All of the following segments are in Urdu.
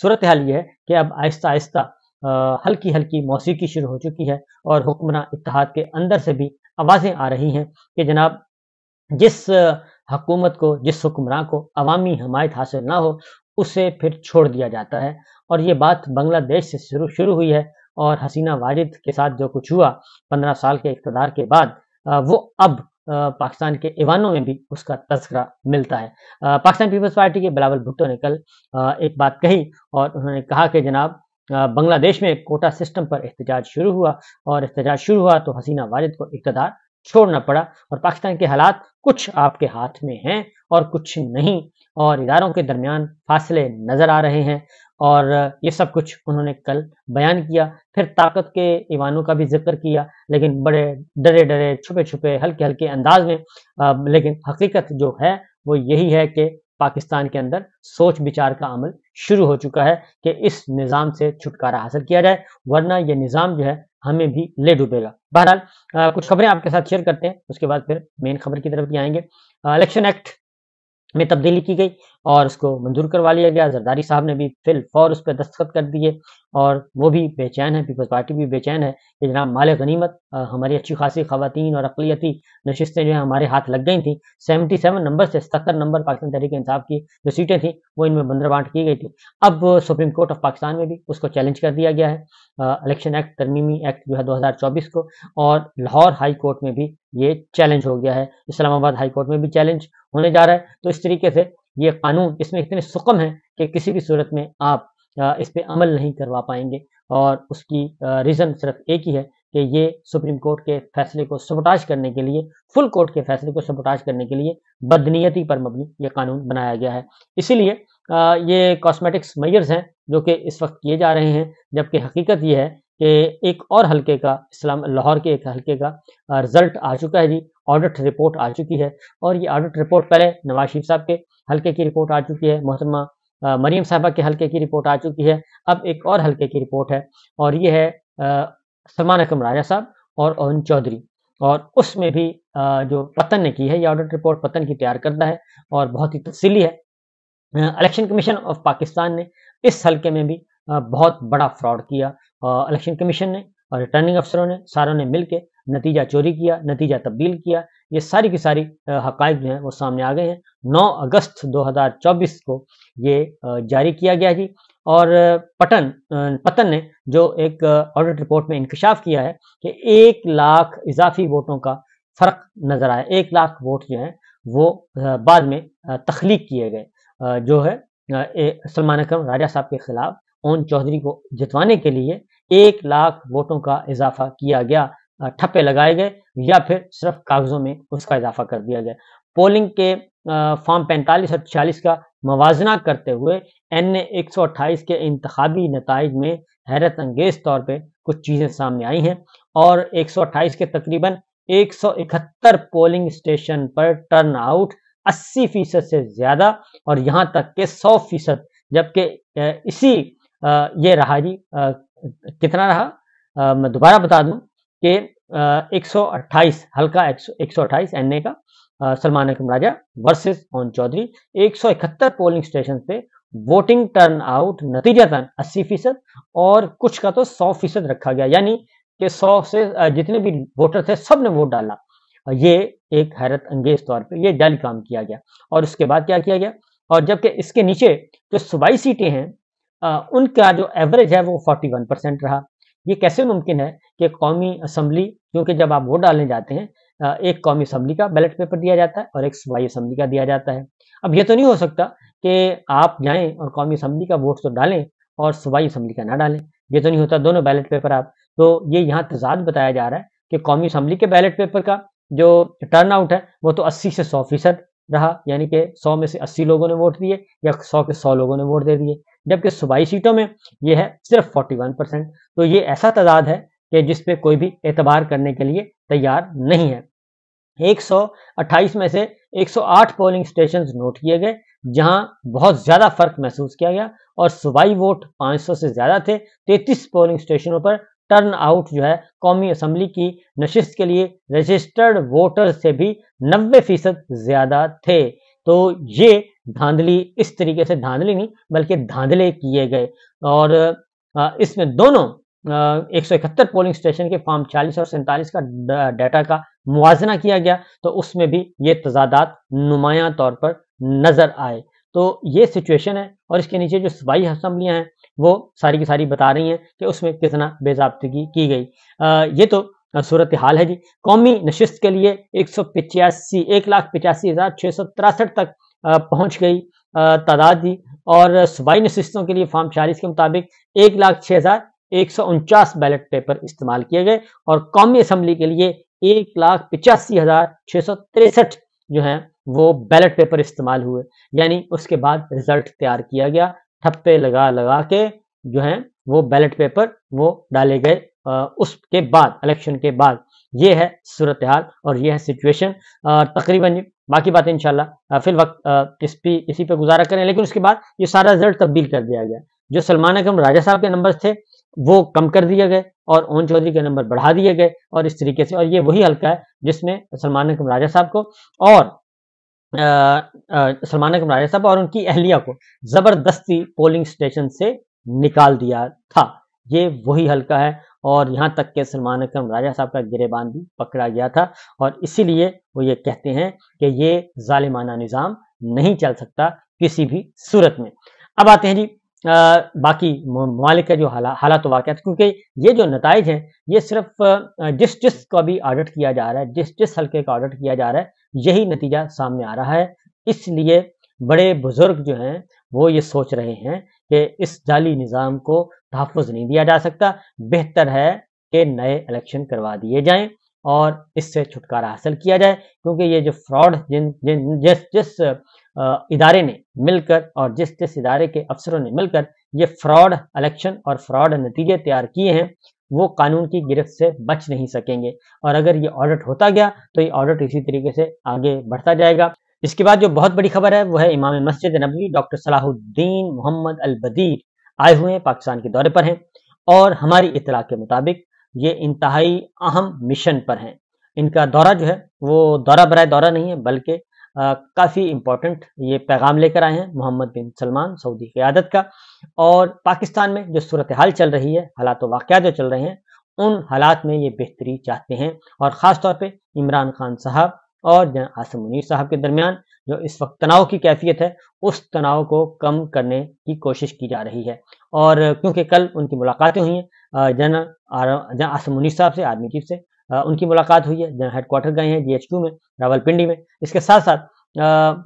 صورتحال یہ ہے کہ اب آہستہ آہستہ ہلکی ہلکی موسیقی شروع ہو چکی ہے اور حکمراں اتحاد کے اندر سے بھی آوازیں آ رہی ہیں کہ جناب جس حکومت کو جس حکمراں کو عوامی حمایت حاصل نہ ہو اسے پھر چھوڑ دیا جاتا ہے اور یہ بات بنگلہ دیش سے شروع ہوئی ہے اور حسینہ واجد کے ساتھ جو کچھ ہوا پندرہ سال کے اقتدار کے بعد وہ اب پاکستان کے ایوانوں میں بھی اس کا تذکرہ ملتا ہے پاکستان پیپلز پارٹی کے بلاول بھٹو نے کہا کہ جناب بنگلہ دیش میں کوٹا سسٹم پر احتجاج شروع ہوا اور احتجاج شروع ہوا تو حسینہ والد کو اقتدار چھوڑنا پڑا اور پاکستان کے حالات کچھ آپ کے ہاتھ میں ہیں اور کچھ نہیں اور اداروں کے درمیان فاصلے نظر آ رہے ہیں اور یہ سب کچھ انہوں نے کل بیان کیا پھر طاقت کے ایوانوں کا بھی ذکر کیا لیکن بڑے ڈرے ڈرے چھپے چھپے ہلکے ہلکے انداز میں لیکن حقیقت جو ہے وہ یہی ہے کہ پاکستان کے اندر سوچ بچار کا عمل شروع ہو چکا ہے کہ اس نظام سے چھٹکارا حاصل کیا جائے ورنہ یہ نظام جو ہے ہمیں بھی لے ڈوبے گا بہرحال کچھ خبریں آپ کے ساتھ شیئر کرتے ہیں اس کے بعد پھر مین خبر کی طرف بھی آئیں گے الیکشن ایکٹ میں تبدیلی کی گئی اور اس کو منظور کروا لیا گیا زرداری صاحب نے بھی فل فور اس پہ دستخط کر دیے اور وہ بھی بے چین ہے پیپلز پارٹی بھی بے چین ہے کہ جناب مال غنیمت ہماری اچھی خاصی خواتین اور اقلیتی نشستیں جو ہیں ہمارے ہاتھ لگ گئی تھیں سیونٹی سیون نمبر سے ستر نمبر پاکستان تحریک انصاف کی جو سیٹیں تھیں وہ ان میں بندر بانٹ کی گئی تھی اب سپریم کورٹ آف پاکستان میں بھی اس کو چیلنج کر دیا گیا ہے الیکشن ایکٹ ترمیمی ایکٹ جو ہے دو ہزار چوبیس کو اور لاہور ہائی کورٹ میں بھی یہ چیلنج ہو گیا ہے اسلام آباد ہائی کورٹ میں بھی چیلنج ہونے جا رہا ہے تو اس طریقے سے یہ قانون اس میں اتنے سقم ہے کہ کسی بھی صورت میں آپ اس پہ عمل نہیں کروا پائیں گے اور اس کی ریزن صرف ایک ہی ہے کہ یہ سپریم کورٹ کے فیصلے کو سبوٹاج کرنے کے لیے فل کورٹ کے فیصلے کو سبوٹاج کرنے کے لیے بدنیتی پر مبنی یہ قانون بنایا گیا ہے اسی لیے یہ کاسمیٹکس میئرز ہیں جو کہ اس وقت کیے جا رہے ہیں جبکہ حقیقت یہ ہے کہ ایک اور حلقے کا اسلام لاہور کے ایک حلقے کا رزلٹ آ چکا ہے جی آڈٹ رپورٹ آ چکی ہے اور یہ آڈٹ رپورٹ پہلے نواز شریف صاحب کے حلقے کی رپورٹ آ چکی ہے محترمہ مریم صاحبہ کے حلقے کی رپورٹ آ چکی ہے اب ایک اور حلقے کی رپورٹ ہے اور یہ ہے سلمان راجہ صاحب اور اون چودھری اور اس میں بھی جو پتن نے کی ہے یہ آڈٹ رپورٹ پتن کی تیار کردہ ہے اور بہت ہی تفصیلی ہے الیکشن کمیشن آف پاکستان نے اس حلقے میں بھی بہت بڑا فراڈ کیا الیکشن کمیشن نے اور ریٹرننگ افسروں نے ساروں نے مل کے نتیجہ چوری کیا نتیجہ تبدیل کیا یہ ساری کی ساری حقائق جو ہیں وہ سامنے آ گئے ہیں نو اگست دو ہزار چوبیس کو یہ جاری کیا گیا جی اور پٹن پتن نے جو ایک آڈٹ رپورٹ میں انکشاف کیا ہے کہ ایک لاکھ اضافی ووٹوں کا فرق نظر آیا ایک لاکھ ووٹ جو ہیں وہ بعد میں تخلیق کیے گئے جو ہے سلمان اکرم راجہ صاحب کے خلاف اون چودھری کو جتوانے کے لیے ایک لاکھ ووٹوں کا اضافہ کیا گیا ٹھپے لگائے گئے یا پھر صرف کاغذوں میں اس کا اضافہ کر دیا گیا پولنگ کے فارم پینتالیس اور چھیالیس کا موازنہ کرتے ہوئے این ایک سو اٹھائیس کے انتخابی نتائج میں حیرت انگیز طور پہ کچھ چیزیں سامنے آئی ہیں اور ایک سو اٹھائیس کے تقریباً ایک سو اکہتر پولنگ اسٹیشن پر ٹرن آؤٹ اسی فیصد سے زیادہ اور یہاں تک کہ سو فیصد جبکہ اسی یہ رہا جی کتنا رہا میں دوبارہ بتا دوں کہ ایک سو اٹھائیس ہلکا ایک سو اٹھائیس این اے کا سلمان راجہ ورسز اون چودھری ایک سو اکہتر پولنگ اسٹیشن پہ ووٹنگ ٹرن آؤٹ نتیجہ تن اسی فیصد اور کچھ کا تو سو فیصد رکھا گیا یعنی کہ سو سے جتنے بھی ووٹر تھے سب نے ووٹ ڈالا یہ ایک حیرت انگیز طور پہ یہ ڈیل کام کیا گیا اور اس کے بعد کیا کیا گیا اور جبکہ اس کے نیچے جو صوبائی سیٹیں ہیں ان کا جو ایوریج ہے وہ فورٹی ون پرسینٹ رہا یہ کیسے ممکن ہے کہ قومی اسمبلی کیونکہ جب آپ ووٹ ڈالنے جاتے ہیں ایک قومی اسمبلی کا بیلٹ پیپر دیا جاتا ہے اور ایک صوبائی اسمبلی کا دیا جاتا ہے اب یہ تو نہیں ہو سکتا کہ آپ جائیں اور قومی اسمبلی کا ووٹ تو ڈالیں اور صوبائی اسمبلی کا نہ ڈالیں یہ تو نہیں ہوتا دونوں بیلٹ پیپر آپ تو یہ یہاں تضاد بتایا جا رہا ہے کہ قومی اسمبلی کے بیلٹ پیپر کا جو ٹرن آؤٹ ہے وہ تو اسی سے سو فیصد رہا یعنی کہ سو میں سے اسی لوگوں نے ووٹ دیے یا سو کے سو لوگوں نے ووٹ دے دیے جبکہ صوبائی سیٹوں میں یہ ہے صرف فورٹی ون پرسینٹ تو یہ ایسا تضاد ہے کہ جس پہ کوئی بھی اعتبار کرنے کے لیے تیار نہیں ہے ایک سو اٹھائیس میں سے ایک سو آٹھ پولنگ سٹیشنز نوٹ کیے گئے جہاں بہت زیادہ فرق محسوس کیا گیا اور صوبائی ووٹ پانچ سو سے زیادہ تھے تینتیس پولنگ اسٹیشنوں پر ٹرن آؤٹ جو ہے قومی اسمبلی کی نشست کے لیے رجسٹرڈ ووٹر سے بھی نوے فیصد زیادہ تھے تو یہ دھاندلی اس طریقے سے دھاندلی نہیں بلکہ دھاندلے کیے گئے اور اس میں دونوں ایک سو اکہتر پولنگ اسٹیشن کے فارم چالیس اور سینتالیس کا ڈیٹا کا موازنہ کیا گیا تو اس میں بھی یہ تضادات نمایاں طور پر نظر آئے تو یہ سچویشن ہے اور اس کے نیچے جو صبائی ہیں وہ ساری کی ساری بتا رہی ہیں کہ اس میں کتنا بےضابطگی کی گئی یہ تو صورتحال ہے جی قومی نشست کے لیے ایک سو پچاسی ایک لاکھ پچاسی ہزار چھ سو تراسٹھ تک پہنچ گئی تعداد دی اور صبائی نشستوں کے لیے فارم چالیس کے مطابق ایک لاکھ چھ ہزار ایک سو انچاس بیلٹ پیپر استعمال کیے گئے اور قومی اسمبلی کے لیے ایک لاکھ پچاسی ہزار چھ سو تریسٹھ جو ہیں وہ بیلٹ پیپر استعمال ہوئے یعنی اس کے بعد رزلٹ تیار کیا گیا ٹھپے لگا لگا کے جو ہیں وہ بیلٹ پیپر وہ ڈالے گئے اس کے بعد الیکشن کے بعد یہ ہے صورتحال اور یہ ہے سچویشن تقریباً باقی باتیں انشاءاللہ فی الوقت اس پہ اسی پہ گزارا کریں لیکن اس کے بعد یہ سارا ریزلٹ تبدیل کر دیا گیا جو سلمان اکرم راجہ صاحب کے نمبر تھے وہ کم کر دیا گئے اور اون چودھری کے نمبر بڑھا دیے گئے اور اس طریقے سے اور یہ وہی حلقہ ہے جس میں سلمان اکم راجہ صاحب کو اور سلمان اکم راجہ صاحب اور ان کی اہلیہ کو زبردستی پولنگ سٹیشن سے نکال دیا تھا یہ وہی حلقہ ہے اور یہاں تک کہ سلمان اکرم راجہ صاحب کا گرے بان بھی پکڑا گیا تھا اور اسی لیے وہ یہ کہتے ہیں کہ یہ ظالمانہ نظام نہیں چل سکتا کسی بھی صورت میں اب آتے ہیں جی باقی ممالک کے جو حالات و واقعات کیونکہ یہ جو نتائج ہیں یہ صرف جس جس کا بھی آڈٹ کیا جا رہا ہے جس جس حلقے کا آڈٹ کیا جا رہا ہے یہی نتیجہ سامنے آ رہا ہے اس لیے بڑے بزرگ جو ہیں وہ یہ سوچ رہے ہیں کہ اس جعلی نظام کو تحفظ نہیں دیا جا سکتا بہتر ہے کہ نئے الیکشن کروا دیے جائیں اور اس سے چھٹکارا حاصل کیا جائے کیونکہ یہ جو فراڈ جن جن جس جس ادارے نے مل کر اور جس جس ادارے کے افسروں نے مل کر یہ فراڈ الیکشن اور فراڈ نتیجے تیار کیے ہیں وہ قانون کی گرفت سے بچ نہیں سکیں گے اور اگر یہ آڈٹ ہوتا گیا تو یہ آڈٹ اسی طریقے سے آگے بڑھتا جائے گا اس کے بعد جو بہت بڑی خبر ہے وہ ہے امام مسجد نبوی ڈاکٹر صلاح الدین محمد البدیر آئے ہوئے ہیں پاکستان کے دورے پر ہیں اور ہماری اطلاع کے مطابق یہ انتہائی اہم مشن پر ہیں ان کا دورہ جو ہے وہ دورہ برائے دورہ نہیں ہے بلکہ کافی امپورٹنٹ یہ پیغام لے کر آئے ہیں محمد بن سلمان سعودی قیادت کا اور پاکستان میں جو صورتحال چل رہی ہے حالات و واقعات جو چل رہے ہیں ان حالات میں یہ بہتری چاہتے ہیں اور خاص طور پہ عمران خان صاحب اور جنرل آسم منیر صاحب کے درمیان جو اس وقت تناؤ کی کیفیت ہے اس تناؤ کو کم کرنے کی کوشش کی جا رہی ہے اور کیونکہ کل ان کی ملاقاتیں ہوئی ہیں جنرل آسم منیر صاحب سے آرمی چیف سے ان کی ملاقات ہوئی ہے جہاں ہیڈ کوارٹر گئے ہیں جی ایچ کیو میں راول پنڈی میں اس کے ساتھ ساتھ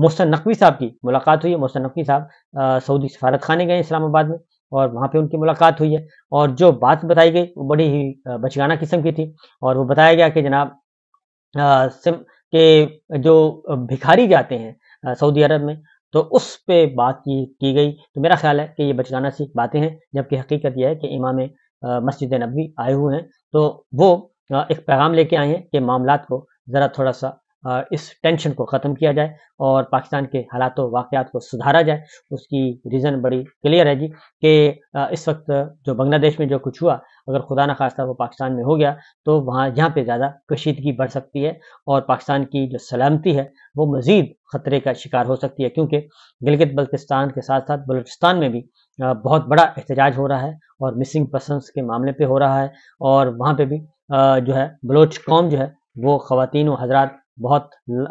محسن نقوی صاحب کی ملاقات ہوئی ہے محسن نقوی صاحب سعودی سفارت خانے گئے ہیں اسلام آباد میں اور وہاں پہ ان کی ملاقات ہوئی ہے اور جو بات بتائی گئی وہ بڑی ہی بچگانہ قسم کی تھی اور وہ بتایا گیا کہ جناب کے جو بھکھاری جاتے ہیں سعودی عرب میں تو اس پہ بات کی کی گئی تو میرا خیال ہے کہ یہ بچگانہ سی باتیں ہیں جبکہ حقیقت یہ ہے کہ امام مسجد نبوی آئے ہوئے ہیں تو وہ ایک پیغام لے کے آئے ہیں کہ معاملات کو ذرا تھوڑا سا اس ٹینشن کو ختم کیا جائے اور پاکستان کے حالات و واقعات کو سدھارا جائے اس کی ریزن بڑی کلیئر ہے جی کہ اس وقت جو بنگلہ دیش میں جو کچھ ہوا اگر خدا نخواستہ وہ پاکستان میں ہو گیا تو وہاں یہاں پہ زیادہ کشیدگی بڑھ سکتی ہے اور پاکستان کی جو سلامتی ہے وہ مزید خطرے کا شکار ہو سکتی ہے کیونکہ گلگت بلتستان کے ساتھ ساتھ بلوچستان میں بھی بہت بڑا احتجاج ہو رہا ہے اور مسنگ پرسنس کے معاملے پہ ہو رہا ہے اور وہاں پہ بھی جو ہے بلوچ قوم جو ہے وہ خواتین و حضرات بہت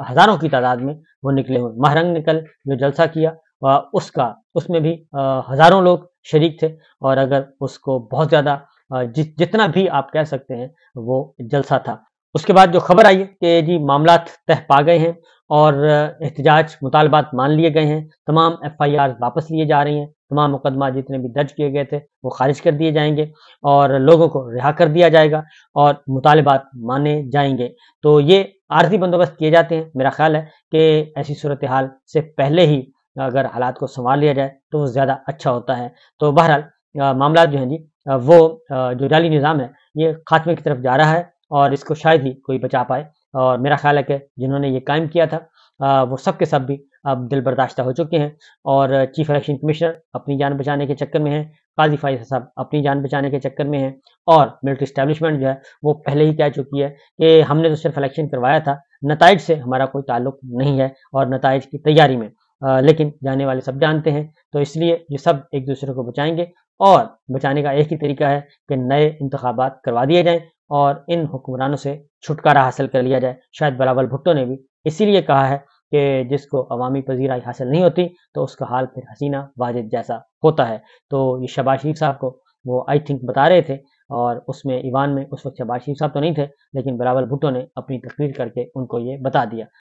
ہزاروں کی تعداد میں وہ نکلے ہوئے مہرنگ نکل جو جلسہ کیا اس کا اس میں بھی ہزاروں لوگ شریک تھے اور اگر اس کو بہت زیادہ جتنا بھی آپ کہہ سکتے ہیں وہ جلسہ تھا اس کے بعد جو خبر آئی ہے کہ جی معاملات تہ پا گئے ہیں اور احتجاج مطالبات مان لیے گئے ہیں تمام ایف آئی آر واپس لیے جا رہے ہیں تمام مقدمہ جتنے بھی درج کیے گئے تھے وہ خارج کر دیے جائیں گے اور لوگوں کو رہا کر دیا جائے گا اور مطالبات مانے جائیں گے تو یہ عارضی بندوبست کیے جاتے ہیں میرا خیال ہے کہ ایسی صورتحال سے پہلے ہی اگر حالات کو سنوار لیا جائے تو وہ زیادہ اچھا ہوتا ہے تو بہرحال معاملات جو ہیں جی وہ جو جالی نظام ہے یہ خاتمے کی طرف جا رہا ہے اور اس کو شاید ہی کوئی بچا پائے اور میرا خیال ہے کہ جنہوں نے یہ قائم کیا تھا وہ سب کے سب بھی اب دل برداشتہ ہو چکے ہیں اور چیف الیکشن کمیشنر اپنی جان بچانے کے چکر میں ہیں قاضی فائز صاحب اپنی جان بچانے کے چکر میں ہیں اور ملٹری اسٹیبلشمنٹ جو ہے وہ پہلے ہی کہہ چکی ہے کہ ہم نے تو صرف الیکشن کروایا تھا نتائج سے ہمارا کوئی تعلق نہیں ہے اور نتائج کی تیاری میں لیکن جانے والے سب جانتے ہیں تو اس لیے یہ سب ایک دوسرے کو بچائیں گے اور بچانے کا ایک ہی طریقہ ہے کہ نئے انتخابات کروا دیے جائیں اور ان حکمرانوں سے چھٹکارا حاصل کر لیا جائے شاید بلاول بھٹو نے بھی اسی لیے کہا ہے کہ جس کو عوامی پذیرائی حاصل نہیں ہوتی تو اس کا حال پھر حسینہ واجد جیسا ہوتا ہے تو یہ شباز شریف صاحب کو وہ آئی تھنک بتا رہے تھے اور اس میں ایوان میں اس وقت شباز شریف صاحب تو نہیں تھے لیکن برابر بھٹو نے اپنی تقریر کر کے ان کو یہ بتا دیا